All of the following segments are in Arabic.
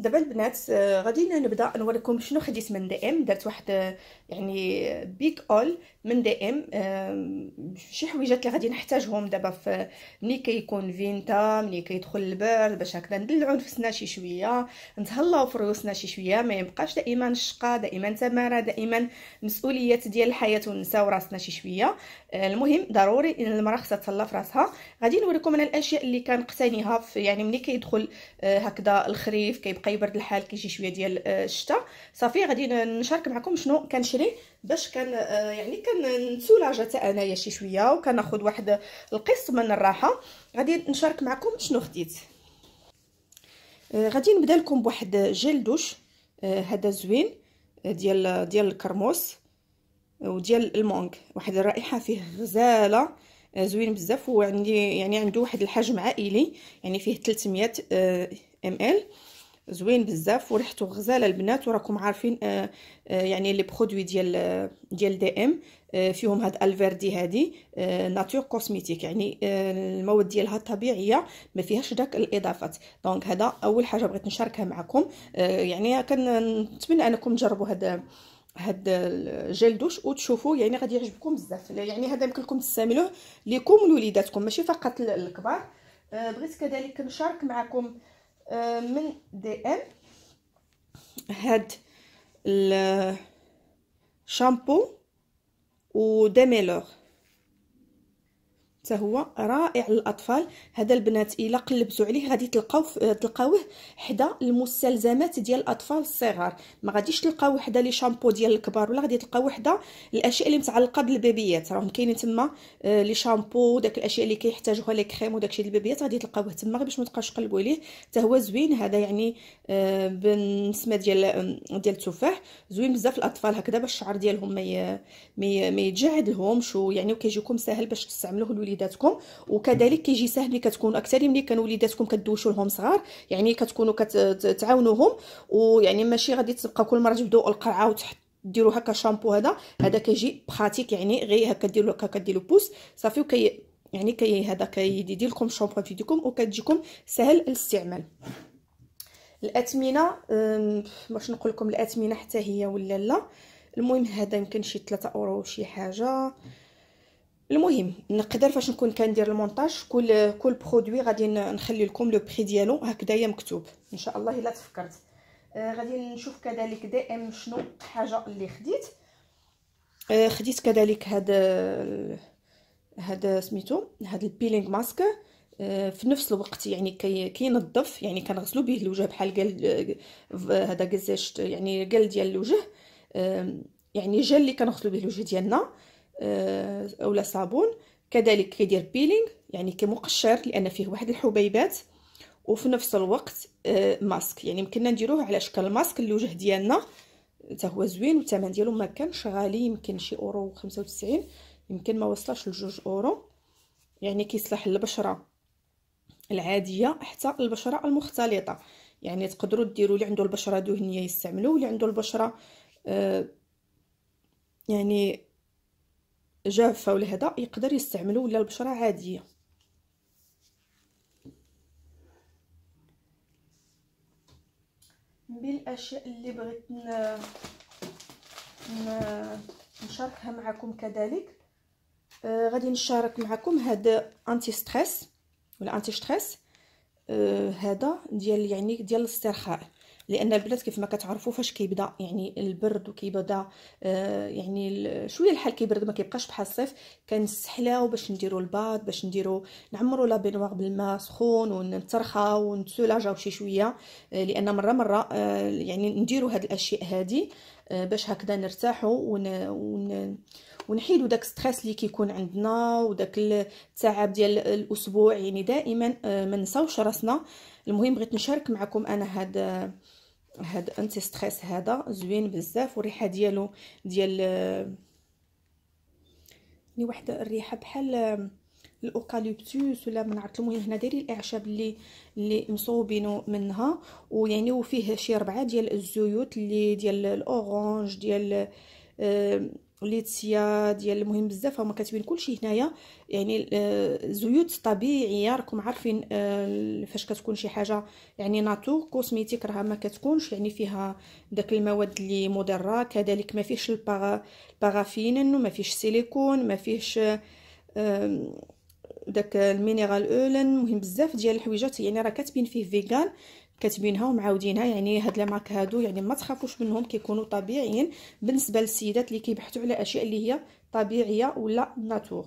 دابا البنات آه، غادي نبدا نوريكم شنو خديت من دي ام درت واحد آه، يعني بيك آه، اول من دي ام شي حويجات اللي غادي نحتاجهم دابا في ملي كيكون فينتا ملي كيدخل البرد باش هكذا ندلعو نفسنا شي شويه نتهلاو في روسنا شي شويه ما يبقاش دائما الشقه دائما تماره دائما مسؤوليات ديال الحياه ونساو راسنا شي شويه المهم ضروري ان المراه خصها تهلا في راسها غادي نوريكم انا الاشياء اللي كنقتنيها يعني ملي كيدخل هكذا الخريف كيبقى يبرد الحال كيجي شويه ديال آه، الشتاء صافي غادي نشارك معكم شنو كنشري باش كان آه، يعني كنتولاج حتى انايا شي شويه وكناخذ واحد القسط من الراحه غادي نشارك معكم شنو خديت آه، غادي نبدا لكم بواحد جيل دوش هذا زوين ديال ديال الكرموس وديال المونغ واحد الرائحه فيه غزاله زوين بزاف وعندي يعني عنده واحد الحجم عائلي يعني فيه 300 ام ال زوين بزاف وريحته غزاله البنات وراكم عارفين آه آه يعني لي برودوي ديال آه، ديال دي ام آه فيهم هاد الفيردي هادي آه ناتور كوزميتيك يعني آه المواد ديالها طبيعيه ما فيهاش داك الاضافات دونك هذا اول حاجه بغيت نشاركها معكم آه يعني كنتمنى انكم تجربوا هذا هاد الجيل دوش وتشوفوا يعني غادي يعجبكم بزاف يعني هذا يمكن لكم تستعملوه ليكم ولوليداتكم ماشي فقط الكبار آه بغيت كذلك نشارك معكم من دي ام هاد الشامبو وديميلور حتى هو رائع للاطفال هذا البنات الا قلبتوا عليه غادي تلقاو تلقاوه حدا المستلزمات ديال الاطفال الصغار ما غاديش تلقاو حدا لي شامبو ديال الكبار ولا غادي تلقاو حدا الاشياء اللي متعلقه بالبيبيات راهم كاينين تما آه، لي شامبو داك الاشياء اللي كيحتاجوها لي كريم وداكشي ديال البيبيات غادي تلقاوه تما غير باش ما تبقاش تقلبوا عليه حتى هو زوين هذا يعني آه ديال آه، ديال التفاح زوين بزاف الاطفال هكذا باش الشعر ديالهم ما ما يتجعد ويعني وكيجيكم ساهل باش تستعملوه وليداتكم وكذلك كيجي سهل ملي كتكونوا اكثر ملي كانوا وليداتكم كدوشوا لهم صغار يعني كتكونوا كتعاونوهم ويعني ماشي غادي تبقى كل مره تبداو القرعه وتحط ديروا هكا شامبو هذا هذا كيجي براتيك يعني غير هكا ديروا هكا كديروا بوس صافي وكي يعني كي هذا كيدي لكم شامبو في يديكم وكتجيكم سهل الاستعمال الاثمنه باش نقول لكم الاثمنه حتى هي ولا لا المهم هذا يمكن شي 3 اورو شي حاجه المهم نقدر فاش نكون كندير المونتاج كل كل برودوي غادي نخلي لكم لو بري ديالو هكذايا مكتوب ان شاء الله الا تفكرت آه غادي نشوف كذلك دائم شنو حاجه اللي خديت آه خديت كذلك هاد هاد سميتو هاد البيلينغ ماسك آه في نفس الوقت يعني كي كينظف يعني كنغسلو به الوجه بحال قال آه، هذا قزاش يعني قال ديال الوجه يعني جل اللي كنغسلو به الوجه ديالنا آه، اولا صابون كذلك كيدير بيلينغ يعني كمقشر لان فيه واحد الحبيبات وفي نفس الوقت آه، ماسك يعني يمكننا نديروه على شكل ماسك الوجه ديالنا حتى هو زوين والثمن ديالو ما كانش غالي يمكن شي اورو 95 يمكن ما وصلش لجوج اورو يعني كيصلح للبشره العاديه حتى البشره المختلطه يعني تقدروا ديروا اللي عنده البشره دهنيه يستعملوه اللي عنده البشره آه يعني جافه ولا هذا يقدر يستعملو ولا البشره عاديه من الاشياء اللي بغيت نشاركها معكم كذلك آه غادي نشارك معكم آه، هذا انتي ستريس ولا انتي ستريس آه ديال يعني ديال الاسترخاء لان البنات كيف ما كتعرفوا فاش كيبدا يعني البرد وكيبدا آه يعني شويه الحال كيبرد ما كيبقاش بحال الصيف كنستحلاو باش نديرو الباط باش نديرو نعمروا لا بينوار بالماء سخون ونترخاو ونتسولاجاو شي شويه آه لان مره مره آه يعني نديرو هاد الاشياء هادي آه، باش هكذا نرتاحوا ون... ون... ونحيدوا داك ستريس اللي كيكون عندنا وداك التعب ديال الاسبوع يعني دائما آه، ما نساوش راسنا المهم بغيت نشارك معكم انا هاد آه، هاد انتي ستريس هذا زوين بزاف والريحه ديالو ديال يعني واحد الريحه بحال الاوكاليبتوس ولا ما نعرف المهم هنا دايرين الاعشاب اللي اللي مصوبينو منها ويعني وفيه شي ربعه ديال الزيوت اللي ديال الاورانج ديال آه الليتسيا ديال المهم بزاف هما كاتبين كلشي هنايا يعني آه، زيوت طبيعيه راكم عارفين آه، فاش كتكون شي حاجه يعني ناتور كوزميتيك راه ما كتكونش يعني فيها داك المواد اللي مضره كذلك ما فيهش البارافين ما فيهش سيليكون ما فيهش داك المينيرال اولن مهم بزاف ديال الحويجات يعني راه كاتبين فيه فيغان كاتبينها ومعاودينها يعني هاد مارك هادو يعني ما تخافوش منهم كيكونوا طبيعيين بالنسبه للسيدات اللي كيبحثوا على اشياء اللي هي طبيعيه ولا ناتور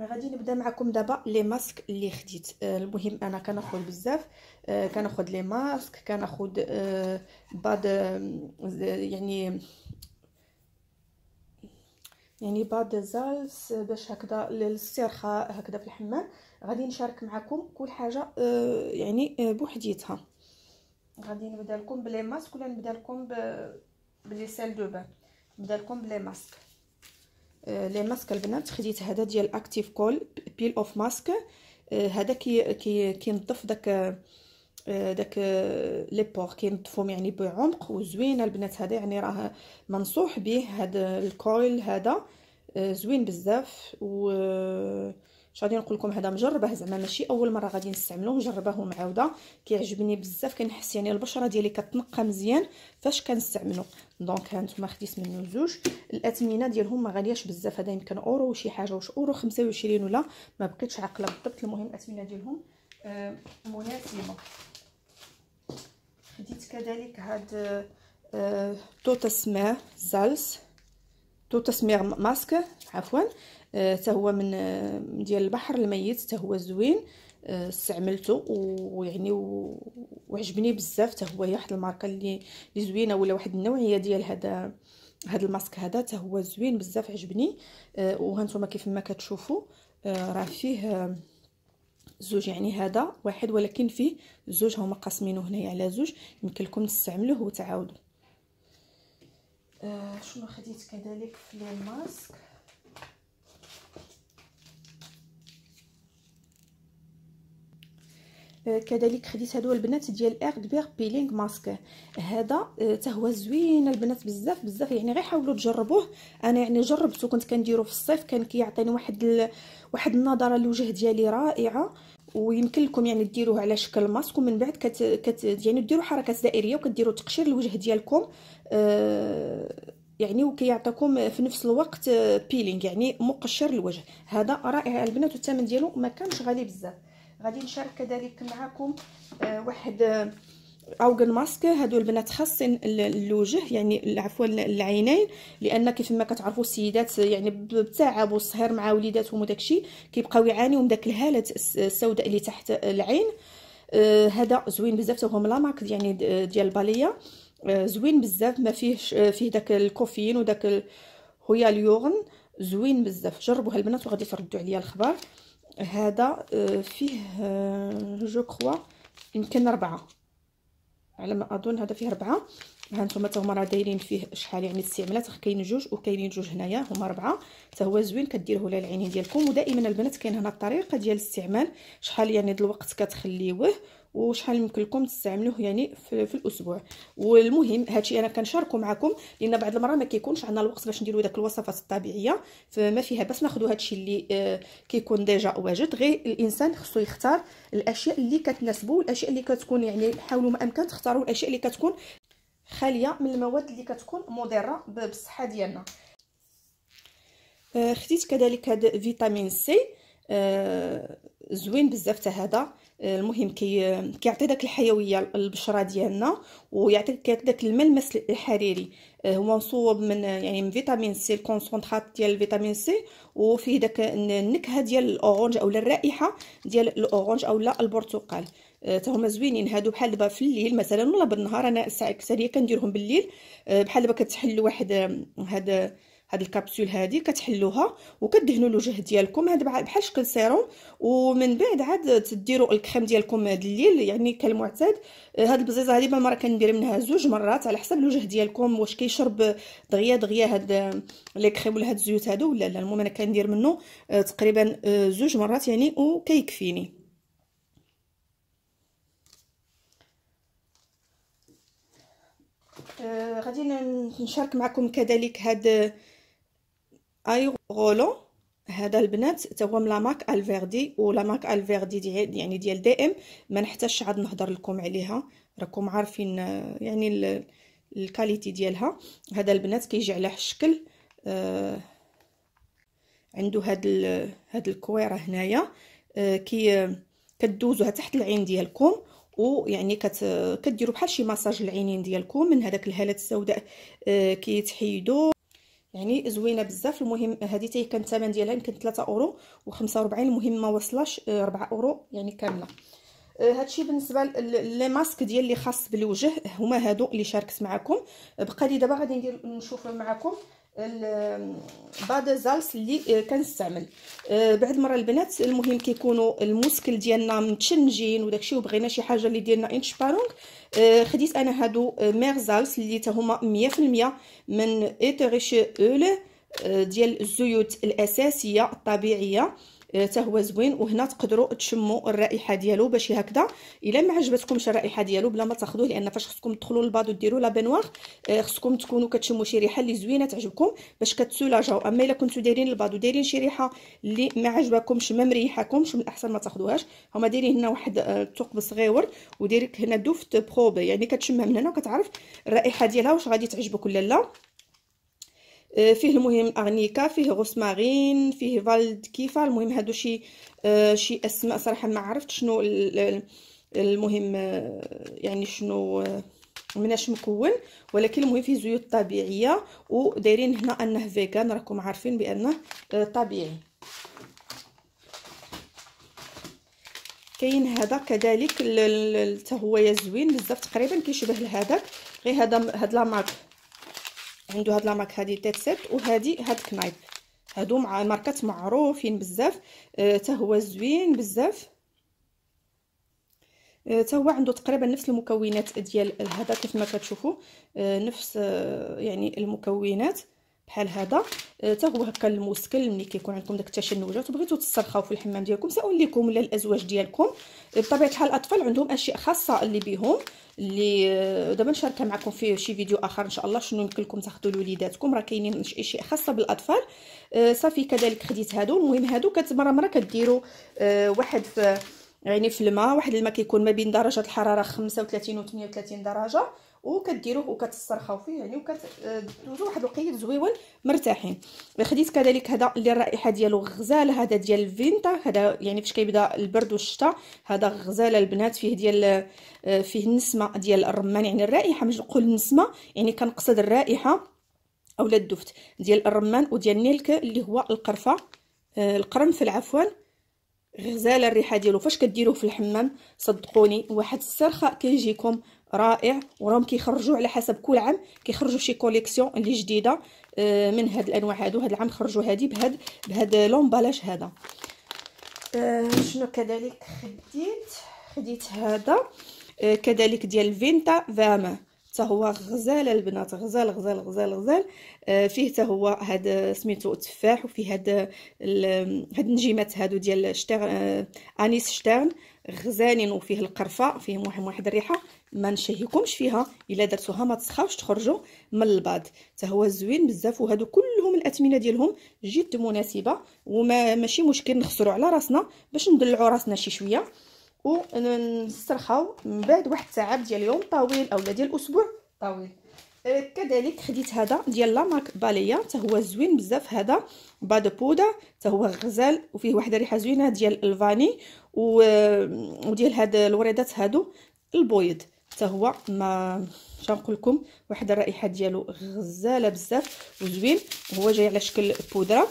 غادي نبدا معكم دابا لي ماسك اللي خديت آه، المهم انا كناخذ بزاف آه، كناخذ لي ماسك كناخذ آه، بعض يعني يعني بادزالس باش هكذا للاسترخاء هكذا في الحمام غادي نشارك معكم كل حاجه آه، يعني آه، بوحديتها غادي نبدا لكم بلي ماسك ولا نبدا لكم ب... بلي سيل دو بان نبدا لكم بلي ماسك آه، لي ماسك البنات خديت هذا ديال اكتيف كول بيل اوف ماسك هذا كي كي كينظف داك آه، داك آه، لي بور كينظفوهم يعني بعمق وزوينه البنات هذا يعني راه منصوح به هذا الكويل هذا آه، زوين بزاف و اش غادي نقول لكم هذا مجربه زعما ماشي اول مره غادي نستعملوه جرباه ومعاوده كيعجبني بزاف كنحس يعني البشره ديالي كتنقى مزيان فاش كنستعملو دونك هانتوما خديت منه زوج الاثمنه ديالهم ما غالياش بزاف هذا يمكن اورو وشي حاجه واش اورو 25 ولا ما بقيتش عاقله بالضبط المهم الاثمنه ديالهم مناسبه بديت كذلك هاد توت سمير زالس توت سمير ماسك عفوا حتى هو من ديال البحر الميت حتى هو زوين استعملته ويعني وعجبني بزاف حتى هو واحد الماركه اللي زوينه ولا واحد النوعيه ديال هذا هذا الماسك هذا حتى هو زوين بزاف عجبني وها نتوما كيف ما كتشوفوا راه فيه زوج يعني هذا واحد ولكن فيه زوج هما قاسمينه هنايا على زوج يمكن لكم تستعملوه وتعاودوا آه شنو خديت كذلك في الماسك آه، كذلك خديت هادو البنات ديال ايردبير بيلينغ ماسك هذا حتى آه، هو زوين البنات بزاف بزاف يعني غير حاولوا تجربوه انا يعني جربته كنت كنديرو في الصيف كان كيعطيني واحد ال... واحد النظره للوجه ديالي رائعه ويمكن لكم يعني ديروه على شكل ماسك ومن بعد كت, كت يعني ديروا حركات دائريه وكديروا تقشير الوجه ديالكم أه يعني وكيعطيكم في نفس الوقت بيلينغ آه، يعني مقشر الوجه هذا رائع البنات والثمن ديالو ما كانش غالي بزاف غادي نشارك كذلك معكم آه، واحد آه، اوغن ماسك هادو البنات خاصين الوجه يعني عفوا العينين لان كيف ما كتعرفوا السيدات يعني بالتعب والسهر مع وليداتهم وداكشي كيبقاو يعانيو من داك الهاله السوداء اللي تحت العين آه زوين بزاف تاهم لا مارك يعني ديال باليا آه زوين بزاف ما فيهش آه، فيه داك الكوفيين وداك هويا اليورن زوين بزاف جربوها البنات وغادي تردوا عليا الخبر هذا آه، فيه آه، جو كوا يمكن ربعة على ما اظن هذا فيه ربعة ها نتوما حتى هما راه دايرين فيه شحال يعني الاستعمالات كاينين جوج وكاينين جوج هنايا هما ربعه حتى هو زوين كديروه على العينين ديالكم ودائما البنات كاين هنا الطريقه ديال الاستعمال شحال يعني د الوقت كتخليوه وشحال يمكن لكم تستعملوه يعني في, في الاسبوع والمهم هادشي انا كنشاركو معكم لان بعض المرات ما كيكونش عندنا الوقت باش نديرو داك الوصفات الطبيعيه فما فيها باس ناخذوا هادشي اللي آه، كيكون ديجا واجد غير الانسان خصو يختار الاشياء اللي كتناسبو الاشياء اللي كتكون يعني حاولوا ما امكن تختاروا الاشياء اللي كتكون خاليه من المواد اللي كتكون مضره بالصحه ديالنا آه خديت كذلك هاد فيتامين سي آه، زوين بزاف هذا آه، المهم كي كيعطي داك الحيويه للبشره ديالنا ويعطيك داك الملمس الحريري آه، هو مصوب من يعني من فيتامين سي الكونسونطرات ديال الفيتامين سي وفيه داك النكهه ديال الاورانج اولا الرائحه ديال الاورانج اولا البرتقال حتى هما زوينين هادو بحال دابا في الليل مثلا ولا بالنهار انا الساعه الكثريه كنديرهم بالليل بحال دابا كتحل واحد هاد هاد الكابسول هادي كتحلوها وكدهنوا الوجه ديالكم هاد بحال شكل سيروم ومن بعد عاد تديروا الكريم ديالكم هاد الليل يعني كالمعتاد آه، هاد البزيزه هادي بما راه كندير منها زوج مرات على حسب الوجه ديالكم واش كيشرب دغيا دغيا هاد آه، لي كريم ولا هاد الزيوت هادو ولا لا المهم انا كندير منه آه، تقريبا زوج مرات يعني وكيكفيني آه غادي نشارك معكم كذلك هاد اي غولون هذا البنات حتى هو من لاماك الفيردي ولاماك الفيردي دي يعني ديال دي ام ما نحتاجش عاد نهضر لكم عليها راكم عارفين آه، يعني الكاليتي ديالها هذا البنات كيجي على الشكل آه عنده هاد هاد الكويره هنايا آه كي آه، كدوزوها تحت العين ديالكم ويعني كت كديروا بحال شي مساج العينين ديالكم من هذاك الهالات السوداء آه كيتحيدوا يعني زوينه بزاف المهم هذه تاي كان الثمن ديالها يمكن 3 اورو و45 المهم ما وصلاش 4 آه، اورو يعني كامله آه، هادشي بالنسبه لي ماسك ديال اللي خاص بالوجه هما هادو اللي شاركت معكم آه، بقى لي دابا غادي ندير نشوف معكم بعض زالس اللي كنستعمل بعد مره البنات المهم كيكونوا الموسكل ديالنا متشنجين وداكشي وبغينا شي حاجه اللي ديالنا انش آه، خديت انا هادو آه، ميرزالس اللي تهما مية في المية من ايتريش اول آه، ديال الزيوت الاساسيه الطبيعيه حتى آه، هو زوين وهنا تقدروا تشموا الرائحه ديالو باش هكذا الا ما عجبتكمش الرائحه ديالو بلا ما تاخذوه لان فاش خصكم تدخلوا للباد وديروا لا بانواغ آه، خصكم تكونوا كتشموا شي ريحه اللي زوينه تعجبكم باش كتسولاجاو اما الا كنتو دايرين الباد ودايرين شي ريحه اللي ما عجبكمش ما مريحاكمش من الاحسن ما تاخذوهاش هما دايرين هنا واحد آه، الثقب صغيور وديرك هنا دوفت بروب يعني كتشمها من هنا وكتعرف الرائحه ديالها واش غادي تعجبك ولا لا آه، فيه المهم اغنيكا فيه غوسمارين فيه فالد كيفا المهم هادو شي آه، شي اسماء صراحه ما عرفت شنو المهم آه، يعني شنو مناش مكون ولكن المهم فيه زيوت طبيعيه ودايرين هنا انه فيغان راكم عارفين بانه طبيعي كاين هذا كذلك حتى هو زوين بزاف تقريبا كيشبه لهذاك غير هذا هاد لا عنده يعني هاد لاماك هادي هادي سيت وهادي هاد كنايب هادو مع ماركات معروفين بزاف حتى آه هو زوين بزاف حتى آه هو عنده تقريبا نفس المكونات ديال هذا كيف ما كتشوفوا آه نفس أه، يعني المكونات بحال هذا حتى أه، هو هكا الموسكل ملي كيكون عندكم داك التشنجات وبغيتو تسترخاو في الحمام ديالكم سأقول ليكم ولا الازواج ديالكم أه، بطبيعه الحال الاطفال عندهم اشياء خاصه اللي بهم اللي أه، دابا نشاركها معكم في شي فيديو اخر ان شاء الله شنو يمكن لكم تاخذوا لوليداتكم راه كاينين اشياء خاصه بالاطفال صافي كذلك خديت هادو المهم هادو كتمره مره كديروا واحد في يعني في الماء واحد الماء كيكون ما بين درجه الحراره 35 و 38 درجه وكديروه وكتسترخاو فيه يعني وكتدوزو واحد الوقيت زويون مرتاحين خديت كذلك هذا اللي الرائحه ديالو غزاله هذا ديال الفينتا هذا يعني فاش كيبدا البرد والشتاء هذا غزاله البنات فيه ديال فيه النسمه ديال الرمان يعني الرائحه مش نقول النسمه يعني كنقصد الرائحه اولا الدفت ديال الرمان وديال النيلك اللي هو القرفه آه، القرنفل عفوا غزاله الريحه ديالو فاش كديروه في الحمام صدقوني واحد السرخه كيجيكم رائع وراهم كيخرجوا على حسب كل عام كيخرجوا شي كوليكسيون اللي جديده آه، من هاد الانواع هادو هاد العام خرجوا هادي بهاد بهاد لومبالاج هذا آه، شنو كذلك خديت خديت هذا آه، كذلك ديال فينتا فاما هو غزال البنات غزال غزال غزال غزال آه، فيه حتى هو هذا سميتو تفاح وفيه هذا هاد النجيمات هادو ديال شتيرن آه، انيس شتيرن غزالين وفيه القرفه فيه واحد واحد الريحه ما نشهيكمش فيها الا درتوها ما تسخاوش تخرجوا من البعض حتى هو زوين بزاف وهادو كلهم الاثمنه ديالهم جد مناسبه وما ماشي مشكل نخسروا على راسنا باش ندلعوا راسنا شي شويه ونسترخاو من بعد واحد التعب ديال اليوم طويل اولا ديال اسبوع طويل آه، كذلك خديت هذا ديال لا مارك باليا حتى هو زوين بزاف هذا باد بودر حتى هو غزال وفيه واحد الريحه زوينه ديال الفاني آه، وديال هاد الوريدات هادو البويض حتى هو ما شنقول لكم واحد الرائحه ديالو غزاله بزاف وزوين وهو جاي على شكل بودره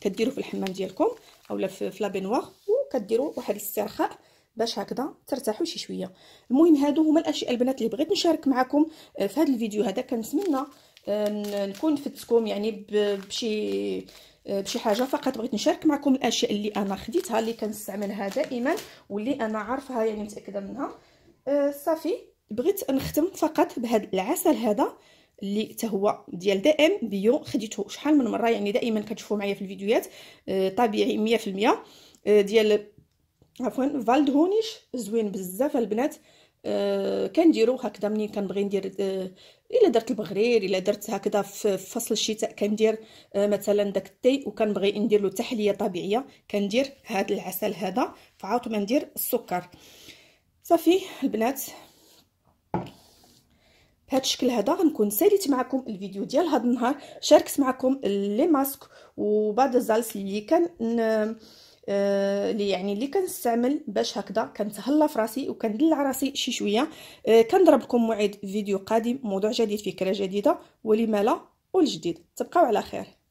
كديروا في الحمام ديالكم اولا في لابينوار وكديروا واحد الاسترخاء باش هكذا ترتاحوا شي شويه المهم هادو هما الاشياء البنات اللي بغيت نشارك معكم آه، في هذا الفيديو هذا كنتمنى نكون فدتكم يعني بشي آه، بشي حاجه فقط بغيت نشارك معكم الاشياء اللي انا خديتها اللي كنستعملها دائما واللي انا عارفها يعني متاكده منها آه، صافي بغيت نختم فقط بهذا العسل هذا اللي حتى هو ديال ام بيو خديته شحال من مره يعني دائما كتشوفوا معايا في الفيديوهات طبيعي 100% ديال عفوا فالدهونيش زوين بزاف البنات آه كنديرو هكذا منين كنبغي ندير آه الا درت البغرير الا درت هكذا في فصل الشتاء كندير آه مثلا داك التاي وكنبغي ندير له تحليه طبيعيه كندير هذا العسل هذا فعاوت ما ندير السكر صافي البنات بهذا الشكل هذا غنكون ساليت معكم الفيديو ديال هذا النهار شاركت معكم لي ماسك وبعض الزالس اللي كان اللي آه، يعني اللي كنستعمل باش هكذا كنتهلا في راسي وكندلع راسي شي شويه آه، كنضرب لكم موعد فيديو قادم موضوع جديد فكره جديده ولما لا والجديد تبقاو على خير